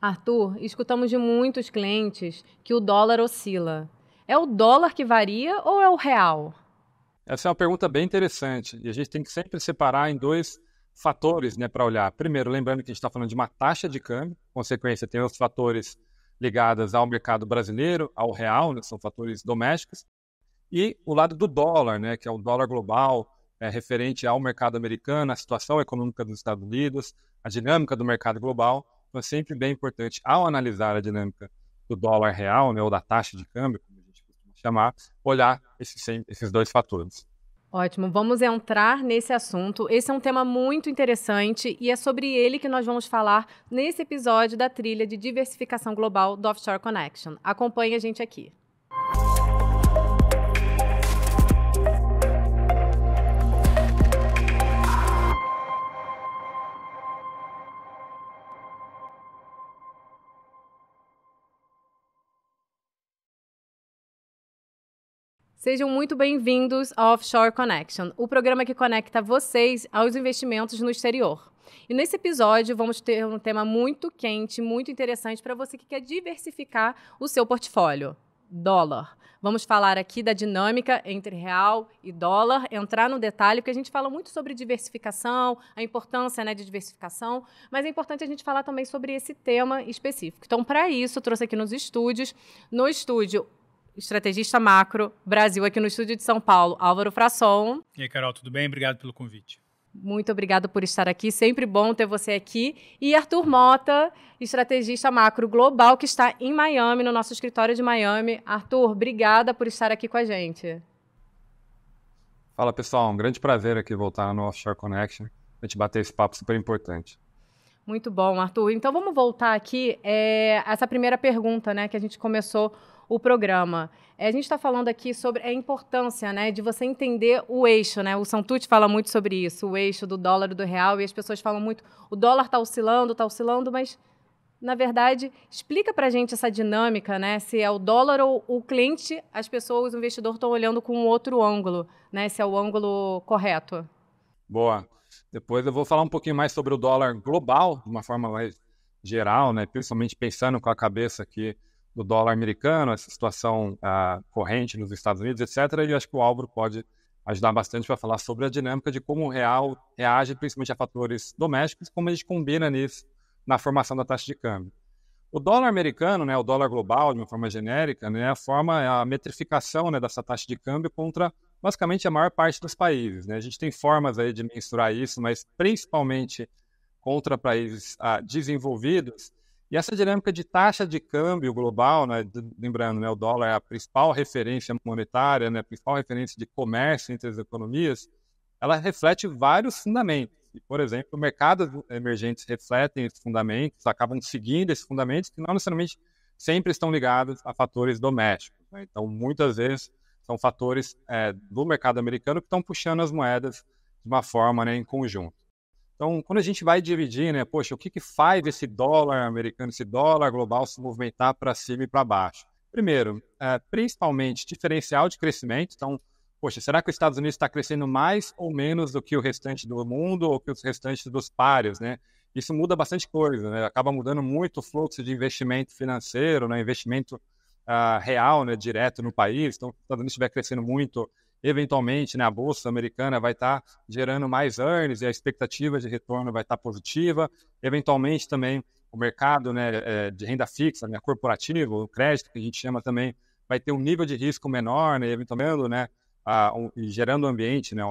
Arthur, escutamos de muitos clientes que o dólar oscila. É o dólar que varia ou é o real? Essa é uma pergunta bem interessante e a gente tem que sempre separar em dois fatores né, para olhar. Primeiro, lembrando que a gente está falando de uma taxa de câmbio, consequência, tem os fatores ligados ao mercado brasileiro, ao real, né, são fatores domésticos, e o lado do dólar, né, que é o dólar global, é, referente ao mercado americano, à situação econômica dos Estados Unidos, a dinâmica do mercado global. Então, é sempre bem importante, ao analisar a dinâmica do dólar real, né, ou da taxa de câmbio, como a gente costuma chamar, olhar esses, esses dois fatores. Ótimo, vamos entrar nesse assunto. Esse é um tema muito interessante e é sobre ele que nós vamos falar nesse episódio da trilha de diversificação global do Offshore Connection. Acompanhe a gente aqui. Sejam muito bem-vindos ao Offshore Connection, o programa que conecta vocês aos investimentos no exterior. E nesse episódio vamos ter um tema muito quente, muito interessante para você que quer diversificar o seu portfólio dólar. Vamos falar aqui da dinâmica entre real e dólar, entrar no detalhe, porque a gente fala muito sobre diversificação, a importância né, de diversificação, mas é importante a gente falar também sobre esse tema específico. Então, para isso, trouxe aqui nos estúdios, no estúdio, estrategista macro Brasil, aqui no estúdio de São Paulo, Álvaro Frasson. E aí, Carol, tudo bem? Obrigado pelo convite. Muito obrigado por estar aqui, sempre bom ter você aqui. E Arthur Mota, estrategista macro global, que está em Miami, no nosso escritório de Miami. Arthur, obrigada por estar aqui com a gente. Fala pessoal, um grande prazer aqui voltar no Offshore Connection, a gente bater esse papo super importante. Muito bom, Arthur. Então vamos voltar aqui é, essa primeira pergunta, né, que a gente começou o programa. É, a gente está falando aqui sobre a importância né, de você entender o eixo. Né? O Santucci fala muito sobre isso, o eixo do dólar e do real, e as pessoas falam muito, o dólar está oscilando, está oscilando, mas, na verdade, explica para a gente essa dinâmica, né? se é o dólar ou o cliente, as pessoas, o investidor, estão olhando com outro ângulo, né? se é o ângulo correto. Boa. Depois eu vou falar um pouquinho mais sobre o dólar global, de uma forma mais geral, né? principalmente pensando com a cabeça que do dólar americano, essa situação uh, corrente nos Estados Unidos, etc. E acho que o Álvaro pode ajudar bastante para falar sobre a dinâmica de como o real reage, principalmente a fatores domésticos, como a gente combina nisso na formação da taxa de câmbio. O dólar americano, né, o dólar global, de uma forma genérica, né, a forma é a metrificação né, dessa taxa de câmbio contra basicamente a maior parte dos países. Né? A gente tem formas aí de mensurar isso, mas principalmente contra países ah, desenvolvidos, e essa dinâmica de taxa de câmbio global, né, lembrando, né, o dólar é a principal referência monetária, né, a principal referência de comércio entre as economias, ela reflete vários fundamentos. E, por exemplo, mercados emergentes refletem esses fundamentos, acabam seguindo esses fundamentos que não necessariamente sempre estão ligados a fatores domésticos. Né? Então, muitas vezes, são fatores é, do mercado americano que estão puxando as moedas de uma forma né, em conjunto. Então, quando a gente vai dividir, né, poxa, o que, que faz esse dólar americano, esse dólar global se movimentar para cima e para baixo? Primeiro, é, principalmente diferencial de crescimento. Então, poxa, será que os Estados Unidos está crescendo mais ou menos do que o restante do mundo ou que os restantes dos pares, né? Isso muda bastante coisa, né? Acaba mudando muito o fluxo de investimento financeiro, né? Investimento uh, real, né? Direto no país. Então, se o Estados Unidos estiver crescendo muito, eventualmente né, a bolsa americana vai estar tá gerando mais earnings e a expectativa de retorno vai estar tá positiva. Eventualmente também o mercado né, é, de renda fixa, né, corporativo, o crédito que a gente chama também, vai ter um nível de risco menor, né, eventualmente né, a, um, gerando um ambiente né,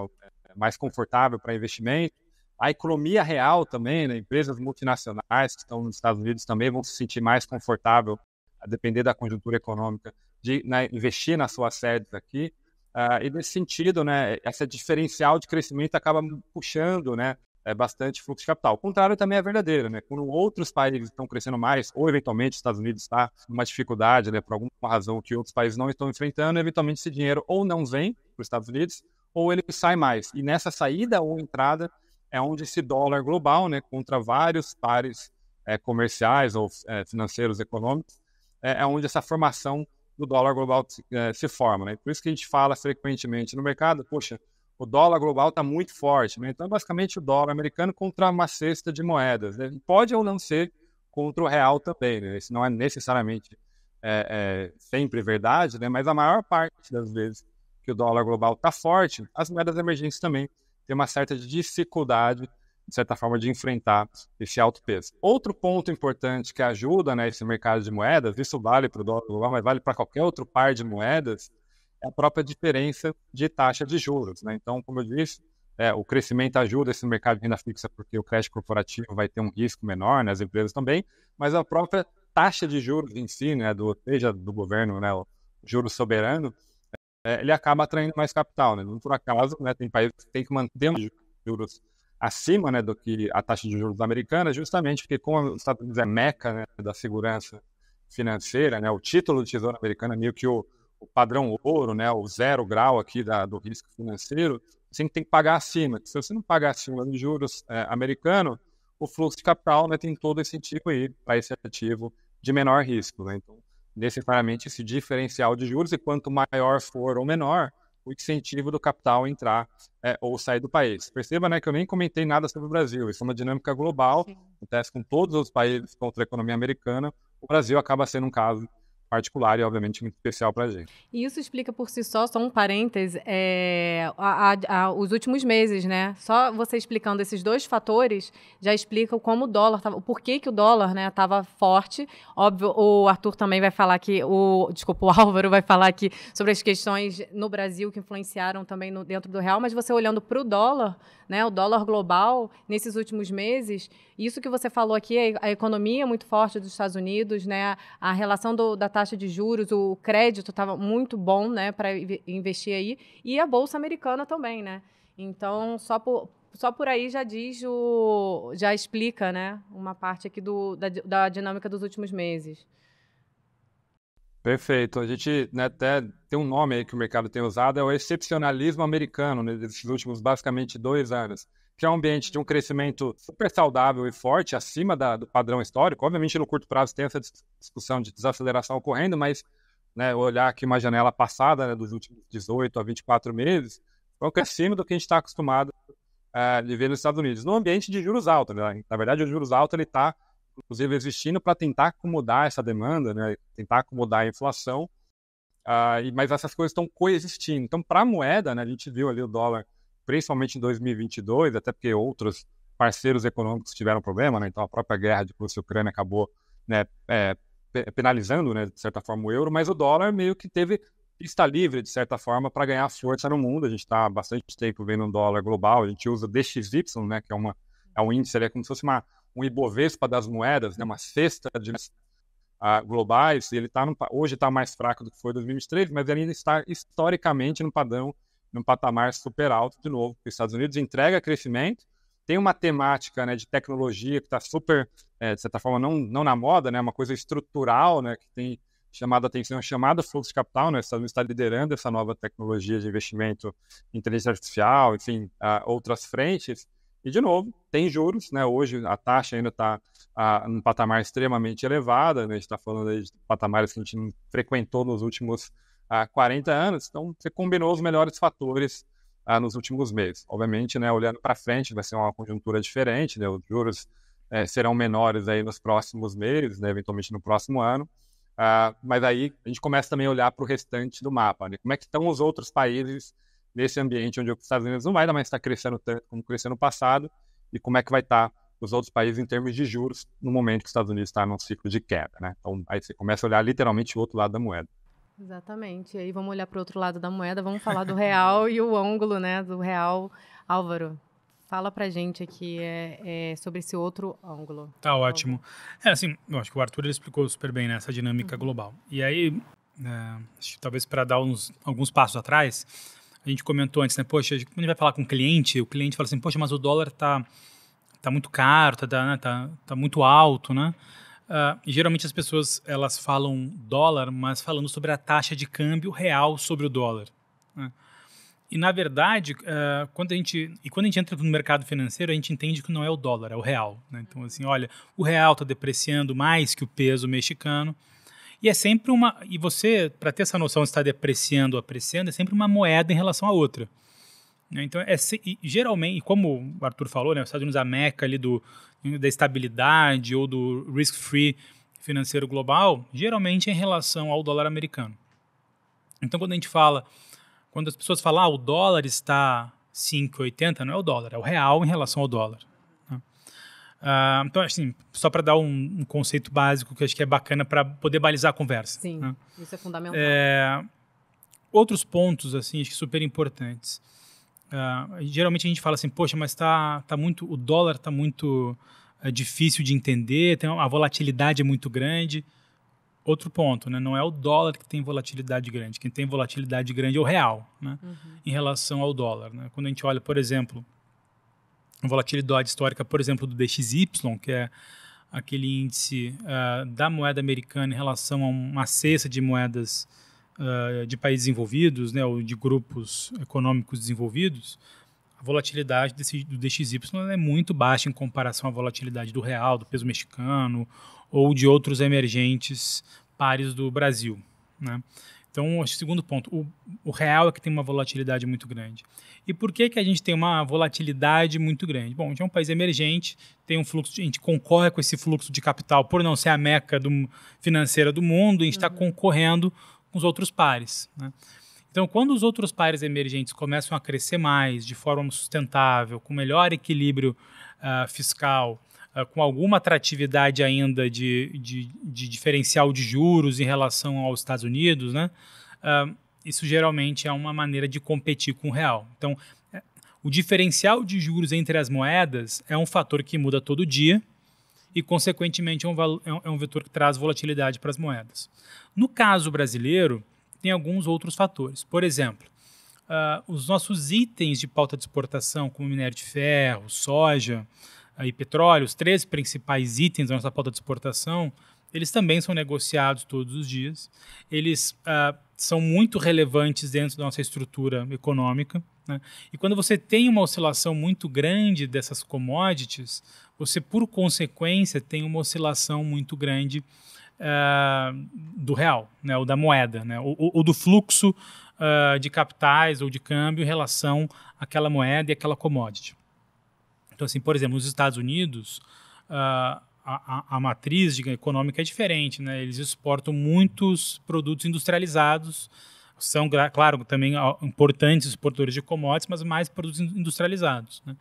mais confortável para investimento. A economia real também, né, empresas multinacionais que estão nos Estados Unidos também vão se sentir mais confortável, a depender da conjuntura econômica, de né, investir nas suas sedes aqui. Uh, e nesse sentido, né, essa diferencial de crescimento acaba puxando né, eh, bastante fluxo de capital. O contrário também é verdadeiro, né? Quando outros países estão crescendo mais, ou eventualmente os Estados Unidos está numa dificuldade, né, por alguma razão que outros países não estão enfrentando, eventualmente esse dinheiro ou não vem para os Estados Unidos, ou ele sai mais. E nessa saída ou entrada é onde esse dólar global, né, contra vários pares é, comerciais ou é, financeiros econômicos, é, é onde essa formação do dólar global é, se forma. Né? Por isso que a gente fala frequentemente no mercado, poxa, o dólar global está muito forte. Né? Então, basicamente, o dólar americano contra uma cesta de moedas. Né? Pode ou não ser contra o real também. Né? Isso não é necessariamente é, é, sempre verdade, né? mas a maior parte das vezes que o dólar global está forte, as moedas emergentes também têm uma certa dificuldade de certa forma, de enfrentar esse alto peso. Outro ponto importante que ajuda né, esse mercado de moedas, isso vale para o dólar global, mas vale para qualquer outro par de moedas, é a própria diferença de taxa de juros. Né? Então, como eu disse, é, o crescimento ajuda esse mercado de renda fixa porque o crédito corporativo vai ter um risco menor, né, as empresas também, mas a própria taxa de juros em si, né, do, seja do governo, né, o juros soberano, é, ele acaba atraindo mais capital. Né? Não por acaso, né, tem países que têm que manter os juros acima né, do que a taxa de juros americana, justamente porque, como os Estados Unidos é meca né, da segurança financeira, né, o título do Tesouro Americano é meio que o, o padrão ouro, né, o zero grau aqui da, do risco financeiro, você tem que pagar acima. Se você não pagar acima de juros é, americano, o fluxo de capital né, tem todo esse tipo aí para esse ativo de menor risco. Né? Então, necessariamente esse diferencial de juros, e quanto maior for ou menor, o incentivo do capital entrar é, ou sair do país. Perceba né, que eu nem comentei nada sobre o Brasil, isso é uma dinâmica global, acontece com todos os países contra a economia americana, o Brasil acaba sendo um caso particular e, obviamente, muito especial para a gente. E isso explica por si só, só um parêntese, é, a, a, a, os últimos meses, né? Só você explicando esses dois fatores já explica como o dólar o por que, que o dólar né, estava forte. Óbvio, o Arthur também vai falar que, o, desculpa, o Álvaro vai falar aqui sobre as questões no Brasil que influenciaram também no, dentro do real, mas você olhando para o dólar, né, o dólar global nesses últimos meses. Isso que você falou aqui, a economia muito forte dos Estados Unidos, né, a relação do, da taxa de juros, o crédito estava muito bom né, para investir aí, e a Bolsa Americana também. Né? Então, só por, só por aí já diz o, já explica, né, uma parte aqui do, da, da dinâmica dos últimos meses. Perfeito. A gente né, até tem um nome aí que o mercado tem usado, é o excepcionalismo americano, nesses né, últimos basicamente dois anos, que é um ambiente de um crescimento super saudável e forte, acima da, do padrão histórico. Obviamente, no curto prazo tem essa discussão de desaceleração ocorrendo, mas né, olhar aqui uma janela passada né, dos últimos 18 a 24 meses, foi é um crescimento do que a gente está acostumado eh, a viver ver nos Estados Unidos, no ambiente de juros altos. Né, na verdade, o juros alto está inclusive existindo, para tentar acomodar essa demanda, né? tentar acomodar a inflação. Uh, e, mas essas coisas estão coexistindo. Então, para a moeda, né, a gente viu ali o dólar, principalmente em 2022, até porque outros parceiros econômicos tiveram problema, né? então a própria guerra de Rússia-Ucrânia acabou né, é, penalizando, né, de certa forma, o euro, mas o dólar meio que teve pista livre, de certa forma, para ganhar força no mundo. A gente está há bastante tempo vendo um dólar global, a gente usa DXY, né, que é, uma, é um índice, é como se fosse uma um Ibovespa das moedas, né, uma cesta de uh, globais, ele tá no, hoje está mais fraco do que foi em 2023, mas ele ainda está historicamente no padrão, num patamar super alto de novo. Os Estados Unidos entrega crescimento, tem uma temática né, de tecnologia que está super, é, de certa forma, não, não na moda, né, uma coisa estrutural né, que tem chamado a atenção, é chamado fluxo de capital, né, os Estados Unidos está liderando essa nova tecnologia de investimento em inteligência artificial, enfim, uh, outras frentes, e, de novo, tem juros, né? Hoje a taxa ainda está um patamar extremamente elevado, né? a gente está falando de patamares que a gente não frequentou nos últimos ah, 40 anos, então você combinou os melhores fatores ah, nos últimos meses. Obviamente, né, olhando para frente, vai ser uma conjuntura diferente, né? Os juros eh, serão menores aí nos próximos meses, né? eventualmente no próximo ano. Ah, mas aí a gente começa também a olhar para o restante do mapa, né? Como é que estão os outros países nesse ambiente onde é os Estados Unidos não vai mais estar crescendo tanto como cresceu no passado e como é que vai estar os outros países em termos de juros no momento que os Estados Unidos está num ciclo de queda, né? Então aí você começa a olhar literalmente o outro lado da moeda. Exatamente. E aí vamos olhar para o outro lado da moeda, vamos falar do real e o ângulo, né, do real. Álvaro, fala para gente aqui é, é, sobre esse outro ângulo. Tá ótimo. É assim, eu acho que o Arthur explicou super bem né, essa dinâmica uhum. global. E aí, é, talvez para dar uns alguns passos atrás, a gente comentou antes, né? Poxa, quando a gente vai falar com o um cliente, o cliente fala assim, poxa, mas o dólar tá, tá muito caro, tá, tá né? tá, tá muito alto, né? Uh, geralmente as pessoas elas falam dólar, mas falando sobre a taxa de câmbio real sobre o dólar. Né? E na verdade, uh, quando a gente e quando a gente entra no mercado financeiro, a gente entende que não é o dólar, é o real. Né? Então assim, olha, o real está depreciando mais que o peso mexicano. E é sempre uma. E você, para ter essa noção de estar depreciando ou apreciando, é sempre uma moeda em relação à outra. Né? Então, é, e, geralmente, como o Arthur falou, né, os Estados Unidos, a meca ali do, da estabilidade ou do risk-free financeiro global, geralmente é em relação ao dólar americano. Então, quando a gente fala, quando as pessoas falam, ah, o dólar está 5,80, não é o dólar, é o real em relação ao dólar. Ah, então, assim, só para dar um, um, conceito básico que acho que é bacana para poder balizar a conversa. Sim, né? isso é fundamental. É, outros pontos, assim, acho que super importantes. Uh, geralmente a gente fala assim, poxa, mas tá, tá muito, o dólar está muito é, difícil de entender, tem, a volatilidade é muito grande. Outro ponto, né? Não é o dólar que tem volatilidade grande. Quem tem volatilidade grande é o real, né? Uhum. Em relação ao dólar, né? Quando a gente olha, por exemplo, volatilidade histórica, por exemplo, do DXY, que é aquele índice uh, da moeda americana em relação a uma cesta de moedas uh, de países desenvolvidos, né, ou de grupos econômicos desenvolvidos, a volatilidade desse, do DXY é muito baixa em comparação à volatilidade do real, do peso mexicano ou de outros emergentes pares do Brasil. Né? Então, segundo ponto, o, o, real é que tem uma volatilidade muito grande. E por que, que a gente tem uma volatilidade muito grande? Bom, a gente é um país emergente, tem um fluxo, a gente concorre com esse fluxo de capital por não ser a meca do, financeira do mundo, a gente está uhum. concorrendo com os outros pares. Né? Então, quando os outros pares emergentes começam a crescer mais, de forma sustentável, com melhor equilíbrio uh, fiscal, eh, com alguma atratividade ainda de, de, de, diferencial de juros em relação aos Estados Unidos, né? Eh, isso geralmente é uma maneira de competir com o real. Então, eh, o diferencial de juros entre as moedas é um fator que muda todo dia e, consequentemente, é, é um, é um vetor que traz volatilidade para as moedas. No caso brasileiro, tem alguns outros fatores. Por exemplo, uh, os nossos itens de pauta de exportação, como minério de ferro, soja, e petróleo, os três principais itens da nossa pauta de exportação, eles também são negociados todos os dias. Eles uh, são muito relevantes dentro da nossa estrutura econômica. Né? E quando você tem uma oscilação muito grande dessas commodities, você, por consequência, tem uma oscilação muito grande uh, do real, né? ou da moeda, né? ou, ou, do fluxo uh, de capitais ou de câmbio em relação àquela moeda e àquela commodity. Então, assim, por exemplo, nos Estados Unidos, uh, a, a, matriz econômica é diferente, né? Eles exportam muitos produtos industrializados, são, claro, também importantes exportadores de commodities, mas mais produtos industrializados, né?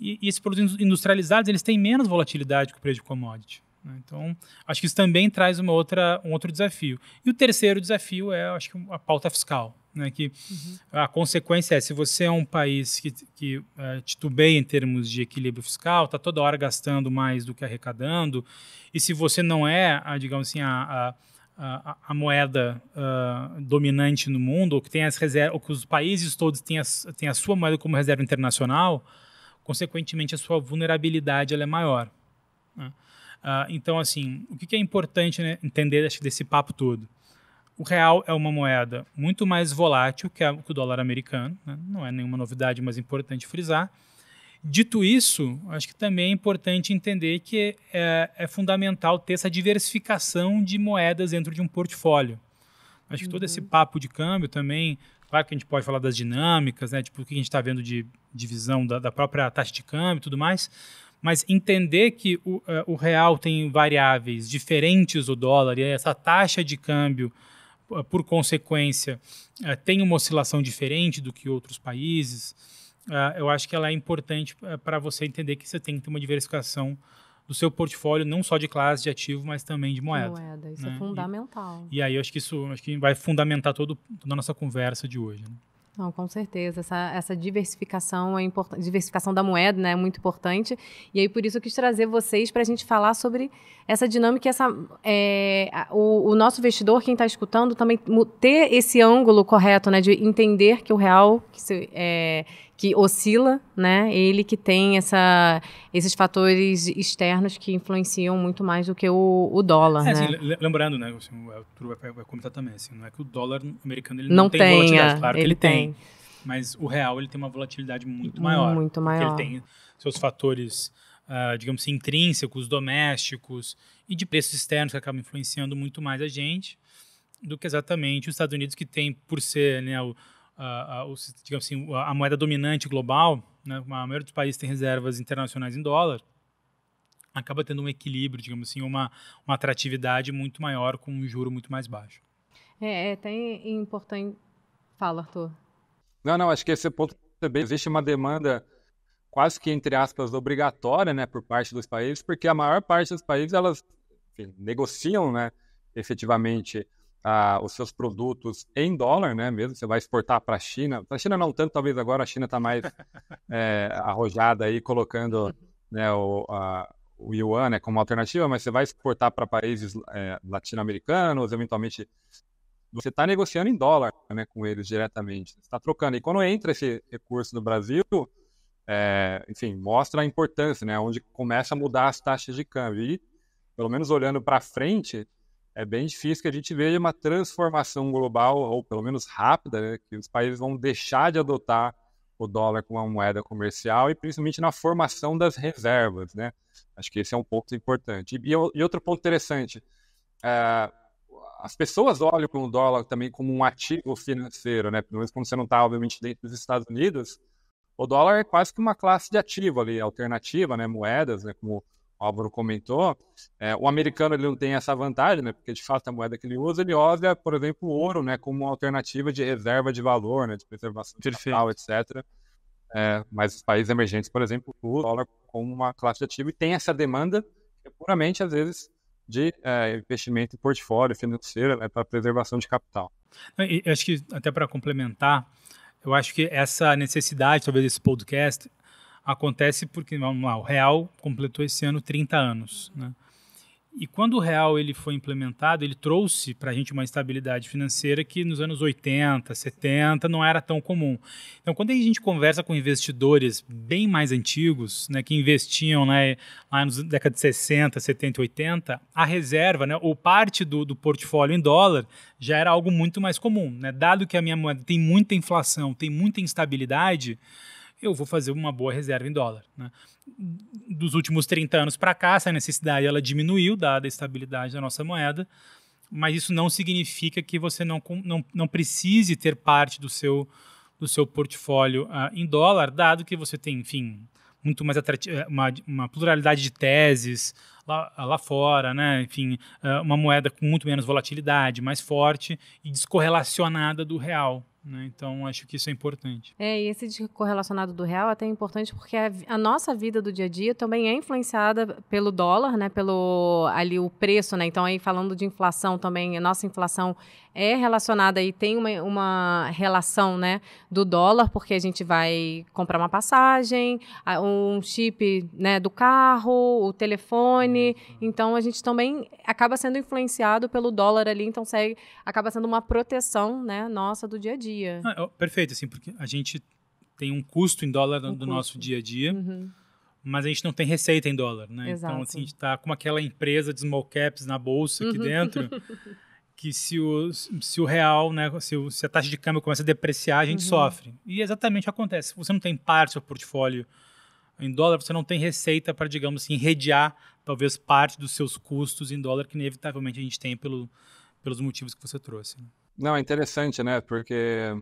E, e esses produtos industrializados, eles têm menos volatilidade que o preço de commodity. Né? Então, acho que isso também traz uma outra, um outro desafio. E o terceiro desafio é, acho que, a pauta fiscal. Né, que uhum. a consequência é, se você é um país que, que uh, titubeia em termos de equilíbrio fiscal, está toda hora gastando mais do que arrecadando, e se você não é, a, digamos assim, a, a, a, a moeda uh, dominante no mundo, ou que, tem as reservas, ou que os países todos têm, as, têm a sua moeda como reserva internacional, consequentemente a sua vulnerabilidade ela é maior. Né? Uh, então, assim, o que, que é importante né, entender acho, desse papo todo? o real é uma moeda muito mais volátil que, a, que o dólar americano, né? não é nenhuma novidade, mas é importante frisar. Dito isso, acho que também é importante entender que é, é fundamental ter essa diversificação de moedas dentro de um portfólio. Acho que todo esse uhum. papo de câmbio também, claro que a gente pode falar das dinâmicas, né? Tipo, o que a gente está vendo de divisão da, da, própria taxa de câmbio e tudo mais, mas entender que o, uh, o real tem variáveis diferentes do dólar e essa taxa de câmbio ah, por consequência, ah, tem uma oscilação diferente do que outros países, ah, eu acho que ela é importante para você entender que você tem que ter uma diversificação do seu portfólio, não só de classe de ativo, mas também de moeda. Moeda, isso é né? é fundamental. E, e, aí eu acho que isso acho que vai fundamentar todo, toda a nossa conversa de hoje. Né? Não, com certeza. Essa, essa diversificação é importante, diversificação da moeda né, é muito importante. E aí, por isso, eu quis trazer vocês para a gente falar sobre essa dinâmica e essa, é, o, o, nosso investidor, quem está escutando, também ter esse ângulo correto, né? De entender que o real, que se, é, que oscila, né? Ele que tem essa, esses fatores externos que influenciam muito mais do que o, o dólar, é, assim, né? Assim, lembrando, né? Assim, o Arthur vai, vai comentar também, assim, não é que o dólar americano ele não, não tem tenha, volatilidade, claro ele que ele tem. tem. Mas o real ele tem uma volatilidade muito maior. Muito maior. Porque ele tem seus fatores, uh, digamos assim, intrínsecos, domésticos e de preços externos que acabam influenciando muito mais a gente do que exatamente os Estados Unidos que tem, por ser né, o a, a, digamos assim, a moeda dominante global, né, a maioria dos países tem reservas internacionais em dólar, acaba tendo um equilíbrio, digamos assim, uma, uma atratividade muito maior com um juro muito mais baixo. É, é tem tá importante... Fala, Arthur. Não, não, acho que esse ponto também é existe uma demanda quase que, entre aspas, obrigatória né, por parte dos países, porque a maior parte dos países, elas enfim, negociam né, efetivamente ah, os seus produtos em dólar, né? Mesmo você vai exportar para a China. Para a China não tanto, talvez agora a China está mais é, arrojada aí, colocando né, o, a, o yuan né, como alternativa, mas você vai exportar para países é, latino-americanos, eventualmente você está negociando em dólar né, com eles diretamente, você está trocando. E quando entra esse recurso no Brasil, é, enfim, mostra a importância, né, onde começa a mudar as taxas de câmbio. E, pelo menos olhando para frente, é bem difícil que a gente veja uma transformação global, ou pelo menos rápida, né? que os países vão deixar de adotar o dólar como uma moeda comercial e principalmente na formação das reservas, né? Acho que esse é um ponto importante. E, e outro ponto interessante, é, as pessoas olham para o dólar também como um ativo financeiro, né? Pelo menos quando você não está, obviamente, dentro dos Estados Unidos, o dólar é quase que uma classe de ativo ali, alternativa, né? Moedas, né? Como Álvaro comentou, é, o americano ele não tem essa vantagem, né? Porque de fato a moeda que ele usa, ele olha, por exemplo, o ouro, né? Como uma alternativa de reserva de valor, né? De preservação de capital, etc. É, mas os países emergentes, por exemplo, o dólar como uma classe de ativo e tem essa demanda que é puramente, às vezes, de é, investimento em portfólio financeiro né, para preservação de capital. E, acho que até para complementar, eu acho que essa necessidade, talvez, desse podcast acontece porque, vamos lá, o real completou esse ano 30 anos, né? E quando o real ele foi implementado, ele trouxe para a gente uma estabilidade financeira que nos anos 80, 70 não era tão comum. Então, quando a gente conversa com investidores bem mais antigos, né, que investiam né, lá nos décadas de 60, 70, 80, a reserva, né, ou parte do, do portfólio em dólar, já era algo muito mais comum. Né? Dado que a minha moeda tem muita inflação, tem muita instabilidade, eu vou fazer uma boa reserva em dólar. Né? Dos últimos 30 anos para cá, essa necessidade ela diminuiu, dada a estabilidade da nossa moeda, mas isso não significa que você não, não, não precise ter parte do seu, do seu portfólio uh, em dólar, dado que você tem, enfim, muito mais eh, uma, uma, pluralidade de teses lá, lá fora, né? enfim, ah, uma moeda com muito menos volatilidade, mais forte e descorrelacionada do real. Né? Então, acho que isso é importante. É, e esse de correlacionado do real é até importante porque a, a, nossa vida do dia a dia também é influenciada pelo dólar, né? Pelo ali o preço, né? Então, aí falando de inflação também, a nossa inflação é relacionada e tem uma, uma relação né, do dólar, porque a gente vai comprar uma passagem, um chip né, do carro, o telefone. Então a gente também acaba sendo influenciado pelo dólar ali, então segue, acaba sendo uma proteção né, nossa do dia a dia. Ah, perfeito, assim, porque a gente tem um custo em dólar um do custo. nosso dia a dia. Uhum mas a gente não tem receita em dólar, né? Exato. Então, assim, a gente está com aquela empresa de small caps na bolsa aqui uhum. dentro, que se o, se o real, né, se, o, se, a taxa de câmbio começa a depreciar, a gente uhum. sofre. E exatamente acontece. Se você não tem parte do seu portfólio em dólar, você não tem receita para, digamos assim, redear talvez parte dos seus custos em dólar, que inevitavelmente a gente tem pelo, pelos motivos que você trouxe. Né. Não, é interessante, né? Porque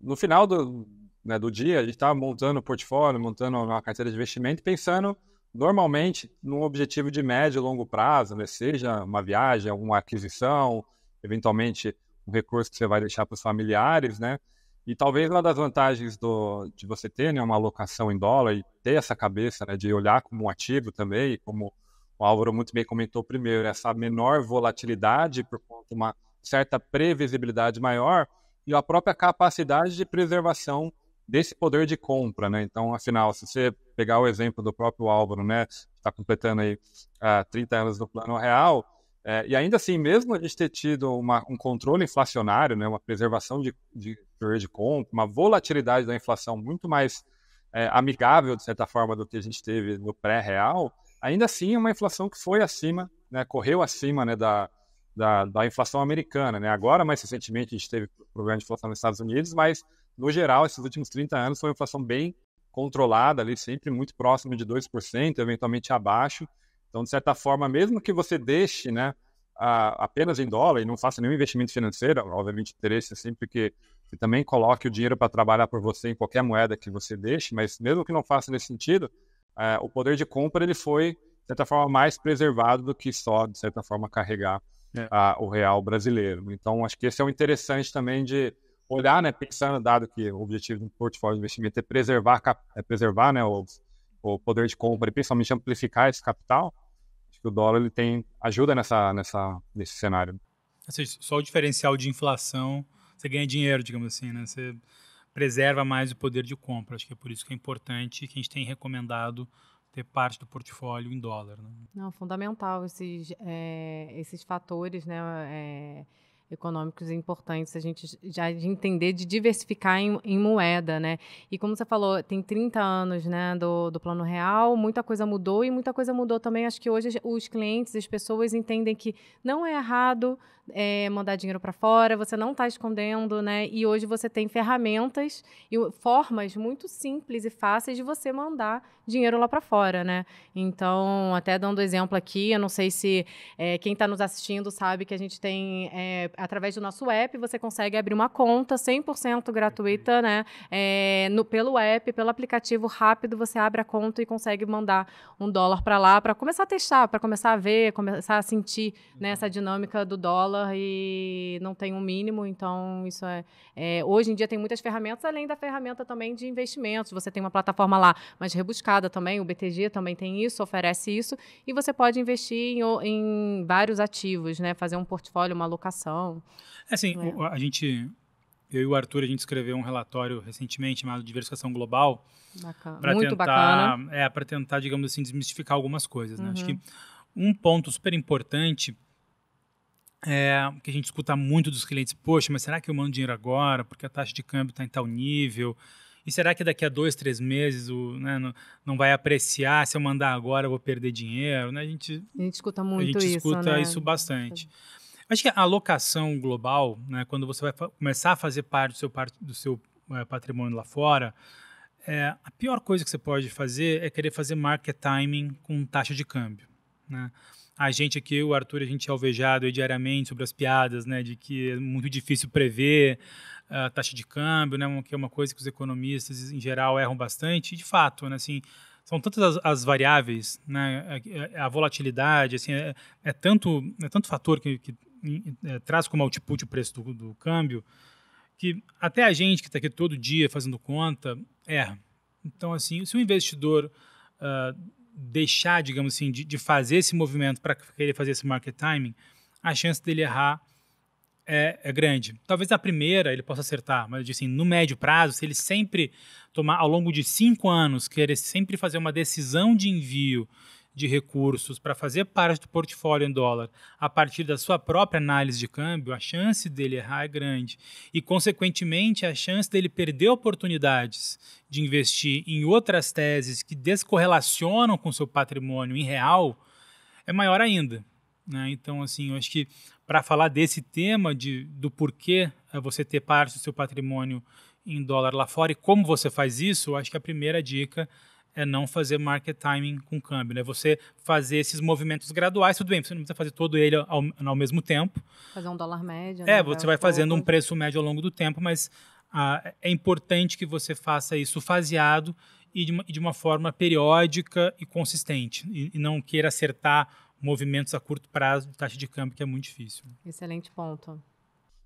no final do, né, do dia, a gente está montando o portfólio, montando uma carteira de investimento, pensando normalmente num objetivo de médio e longo prazo, né? seja uma viagem, alguma aquisição, eventualmente um recurso que você vai deixar para os familiares, né? E talvez uma das vantagens do, de você ter né, uma alocação em dólar e ter essa cabeça né, de olhar como um ativo também, como o Álvaro muito bem comentou primeiro, essa menor volatilidade por conta de uma certa previsibilidade maior e a própria capacidade de preservação desse poder de compra, né? Então, afinal, se você pegar o exemplo do próprio Álvaro, né, está completando aí uh, ah, 30 anos no plano real, é, e ainda assim, mesmo a gente ter tido uma, um controle inflacionário, né, uma preservação de, de poder de compra, uma volatilidade da inflação muito mais é, amigável, de certa forma, do que a gente teve no pré-real, ainda assim é uma inflação que foi acima, né, correu acima né, da, da, da, inflação americana. Né? Agora, mais recentemente, a gente teve problema de inflação nos Estados Unidos, mas, no geral, esses últimos 30 anos foi uma inflação bem controlada, ali, sempre muito próximo de 2%, eventualmente abaixo, então, de certa forma, mesmo que você deixe né, a, apenas em dólar e não faça nenhum investimento financeiro, obviamente interesse é sempre que você também coloque o dinheiro para trabalhar por você em qualquer moeda que você deixe, mas mesmo que não faça nesse sentido, é, o poder de compra ele foi, de certa forma, mais preservado do que só, de certa forma, carregar é. a, o real brasileiro. Então, acho que esse é o um interessante também de olhar, né, pensando, dado que o objetivo do portfólio de investimento é preservar, é preservar né, o, o poder de compra e principalmente amplificar esse capital, que o dólar ele tem ajuda nessa, nessa, nesse cenário. Assim, só o diferencial de inflação, você ganha dinheiro, digamos assim, né? Você preserva mais o poder de compra. Acho que é por isso que é importante que a gente tem recomendado ter parte do portfólio em dólar. Né? Não, fundamental esses, é, esses fatores, né? É econômicos importantes a gente já de entender de diversificar em, em, moeda, né? E como você falou, tem 30 anos, né, do, do plano real, muita coisa mudou e muita coisa mudou também. Acho que hoje os clientes, as pessoas entendem que não é errado é, mandar dinheiro para fora, você não está escondendo, né? E hoje você tem ferramentas e formas muito simples e fáceis de você mandar dinheiro lá para fora, né? Então, até dando exemplo aqui, eu não sei se é, quem está nos assistindo sabe que a gente tem, é, através do nosso app, você consegue abrir uma conta 100% gratuita, né? É, no, pelo app, pelo aplicativo rápido, você abre a conta e consegue mandar um dólar para lá para começar a testar, para começar a ver, começar a sentir né, essa dinâmica do dólar dólar e não tem um mínimo. Então, isso é, é, Hoje em dia tem muitas ferramentas, além da ferramenta também de investimentos. Você tem uma plataforma lá mais rebuscada também, o BTG também tem isso, oferece isso. E você pode investir em, em vários ativos, né? Fazer um portfólio, uma alocação. É assim, é. a gente. Eu e o Arthur, a gente escreveu um relatório recentemente chamado Diversificação Global. Bacana. Muito tentar, bacana. É, para tentar, digamos assim, desmistificar algumas coisas. Né? Uhum. Acho que uhum. um ponto super importante é, que a gente escuta muito dos clientes, poxa, mas será que eu mando dinheiro agora? Porque a taxa de câmbio está em tal nível. E será que daqui a dois, três meses o, né, não, não, vai apreciar? Se eu mandar agora, eu vou perder dinheiro? Né? A, gente, a gente escuta muito isso. A gente isso, escuta né? isso bastante. Acho que a alocação global, né, quando você vai começar a fazer parte do seu, do seu é, patrimônio lá fora, é, a pior coisa que você pode fazer é querer fazer market timing com taxa de câmbio. Né? a gente aqui, o Arthur, a gente é alvejado diariamente sobre as piadas, né? De que é muito difícil prever a ah, taxa de câmbio, né? Que é uma coisa que os economistas, em geral, erram bastante. E, de fato, né? Assim, são tantas as, as variáveis, né? A, a, volatilidade, assim, é, é, tanto, é tanto fator que, que é, traz como output o preço do, do câmbio que até a gente que está aqui todo dia fazendo conta erra. Então, assim, se o investidor... Uh, deixar, digamos assim, de, de fazer esse movimento para querer fazer esse market timing, a chance dele errar é, é, grande. Talvez a primeira ele possa acertar, mas assim, no médio prazo, se ele sempre tomar, ao longo de cinco anos, querer sempre fazer uma decisão de envio de recursos para fazer parte do portfólio em dólar a partir da sua própria análise de câmbio, a chance dele errar é grande e, consequentemente, a chance dele perder oportunidades de investir em outras teses que descorrelacionam com seu patrimônio em real é maior ainda. Né? Então, assim, eu acho que para falar desse tema de, do porquê é, você ter parte do seu patrimônio em dólar lá fora e como você faz isso, eu acho que a primeira dica é é não fazer market timing com câmbio, né? Você fazer esses movimentos graduais, tudo bem, você não precisa fazer todo ele ao, ao mesmo tempo. Fazer um dólar médio. É, né? você vai fazendo um preço médio ao longo do tempo, mas ah, é importante que você faça isso faseado e de uma, de uma forma periódica e consistente, e, e não queira acertar movimentos a curto prazo de taxa de câmbio, que é muito difícil. Excelente ponto.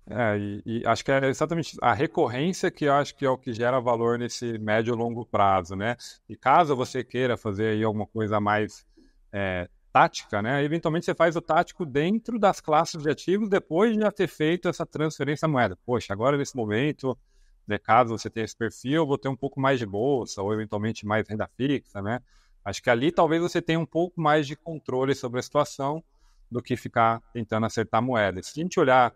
É, e, e, acho que é exatamente a recorrência que eu acho que é o que gera valor nesse médio e longo prazo, né? E caso você queira fazer aí alguma coisa mais é, tática, né? Eventualmente você faz o tático dentro das classes de ativos depois de já ter feito essa transferência à moeda. Poxa, agora nesse momento, né, caso você tenha esse perfil, eu vou ter um pouco mais de bolsa ou eventualmente mais renda fixa, né? Acho que ali talvez você tenha um pouco mais de controle sobre a situação do que ficar tentando acertar moedas. Se a gente olhar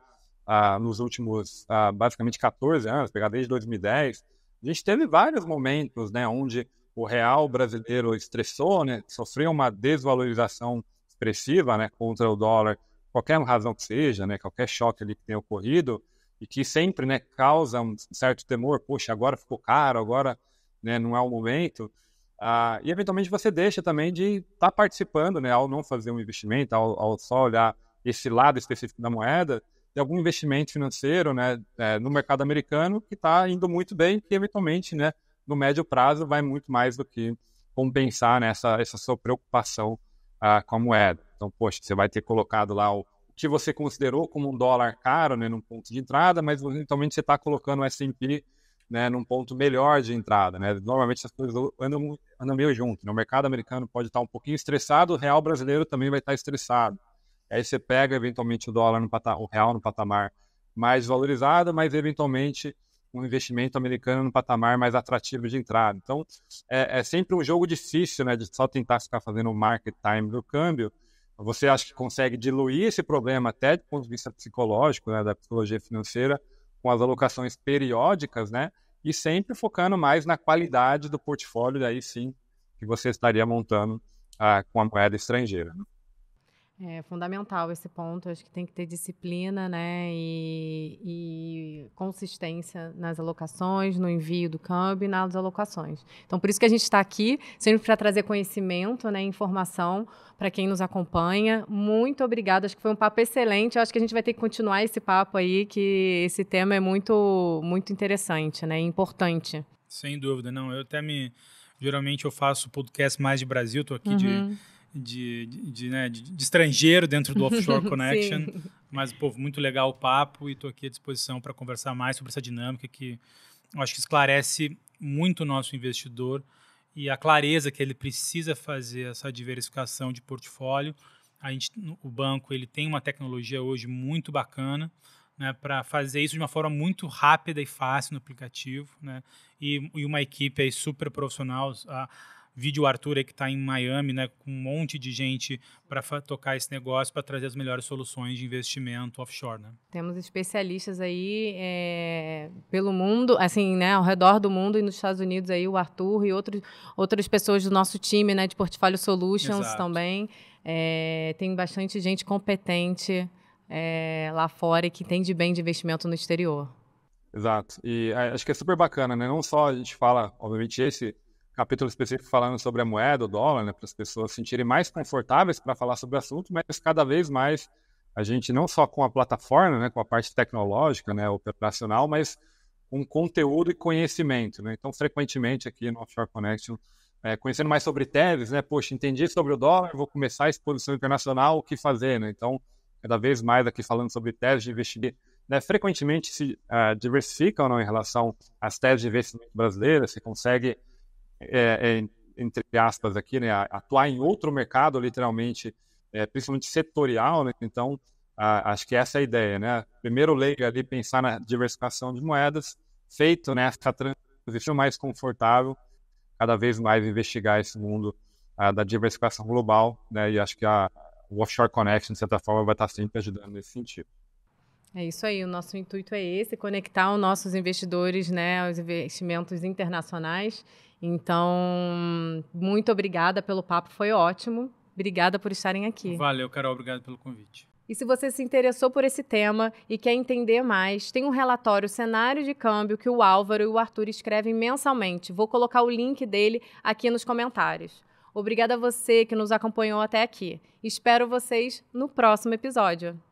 ah, nos últimos, ah, basicamente, 14 anos, pegar desde 2010, a gente teve vários momentos né, onde o real brasileiro estressou, né, sofreu uma desvalorização expressiva né, contra o dólar, qualquer razão que seja, né, qualquer choque ali que tenha ocorrido, e que sempre né, causa um certo temor, poxa, agora ficou caro, agora né, não é o momento. Ah, e eventualmente você deixa também de estar tá participando, né, ao não fazer um investimento, ao, ao só olhar esse lado específico da moeda, de algum investimento financeiro né, é, no mercado americano que está indo muito bem que eventualmente né, no médio prazo vai muito mais do que compensar né, essa, essa sua preocupação ah, com a moeda. Então, poxa, você vai ter colocado lá o que você considerou como um dólar caro né, num ponto de entrada, mas eventualmente você está colocando o S&P né, num ponto melhor de entrada. Né? Normalmente as coisas andam, andam meio junto. Né? O mercado americano pode estar tá um pouquinho estressado, o real brasileiro também vai estar tá estressado. Aí você pega eventualmente o dólar no patamar, o real no patamar mais valorizado, mas eventualmente um investimento americano no patamar mais atrativo de entrada. Então, é, é, sempre um jogo difícil, né, de só tentar ficar fazendo o market time do câmbio. Você acha que consegue diluir esse problema até do ponto de vista psicológico, né, da psicologia financeira, com as alocações periódicas, né, e sempre focando mais na qualidade do portfólio, daí sim, que você estaria montando ah, com a moeda estrangeira. Né? É fundamental esse ponto. Acho que tem que ter disciplina, né? E, e, consistência nas alocações, no envio do câmbio e nas alocações. Então, por isso que a gente está aqui, sempre para trazer conhecimento, né? Informação para quem nos acompanha. Muito obrigada. Acho que foi um papo excelente. acho que a gente vai ter que continuar esse papo aí, que esse tema é muito, muito interessante, né? Importante. Sem dúvida, não. Eu até me. Geralmente eu faço podcast mais de Brasil, estou aqui uhum. de de, de, de, né, de, de estrangeiro dentro do Offshore Connection. Mas, povo muito legal o papo e estou aqui à disposição para conversar mais sobre essa dinâmica que eu acho que esclarece muito o nosso investidor e a clareza que ele precisa fazer essa diversificação de portfólio. A gente, o banco ele tem uma tecnologia hoje muito bacana né, para fazer isso de uma forma muito rápida e fácil no aplicativo né, e, e uma equipe aí super profissional. A, Vídeo Arthur aí que está em Miami, né, com um monte de gente para tocar esse negócio, para trazer as melhores soluções de investimento offshore, né? Temos especialistas aí é, pelo mundo, assim, né, ao redor do mundo e nos Estados Unidos aí, o Arthur e outros, outras pessoas do nosso time, né, de Portfólio Solutions Exato. também. É, tem bastante gente competente é, lá fora e que entende bem de investimento no exterior. Exato. E é, acho que é super bacana, né? Não só a gente fala, obviamente, esse capítulo específico falando sobre a moeda, o dólar, né, para as pessoas se sentirem mais confortáveis para falar sobre o assunto, mas cada vez mais a gente não só com a plataforma, né, com a parte tecnológica, né, operacional, mas com conteúdo e conhecimento, né? Então, frequentemente aqui no Offshore Connection, é, conhecendo mais sobre teses, né? Poxa, entendi sobre o dólar, vou começar a exposição internacional, o que fazer, né? Então, cada vez mais aqui falando sobre teses de investimento, né? Frequentemente se uh, diversificam não, em relação às teses de investimento brasileiras, se consegue é, é, entre aspas aqui, né, atuar em outro mercado, literalmente, é, principalmente setorial, né? Então, a, acho que essa é a ideia, né? Primeiro leigo é ali pensar na diversificação de moedas, feito nessa né, transição mais confortável, cada vez mais investigar esse mundo a, da diversificação global, né? E acho que a o Offshore Connection, de certa forma, vai estar sempre ajudando nesse sentido. É isso aí, o nosso intuito é esse, conectar os nossos investidores né, aos investimentos internacionais então, muito obrigada pelo papo, foi ótimo. Obrigada por estarem aqui. Valeu, Carol, obrigado pelo convite. E se você se interessou por esse tema e quer entender mais, tem um relatório Cenário de Câmbio que o Álvaro e o Arthur escrevem mensalmente. Vou colocar o link dele aqui nos comentários. Obrigada a você que nos acompanhou até aqui. Espero vocês no próximo episódio.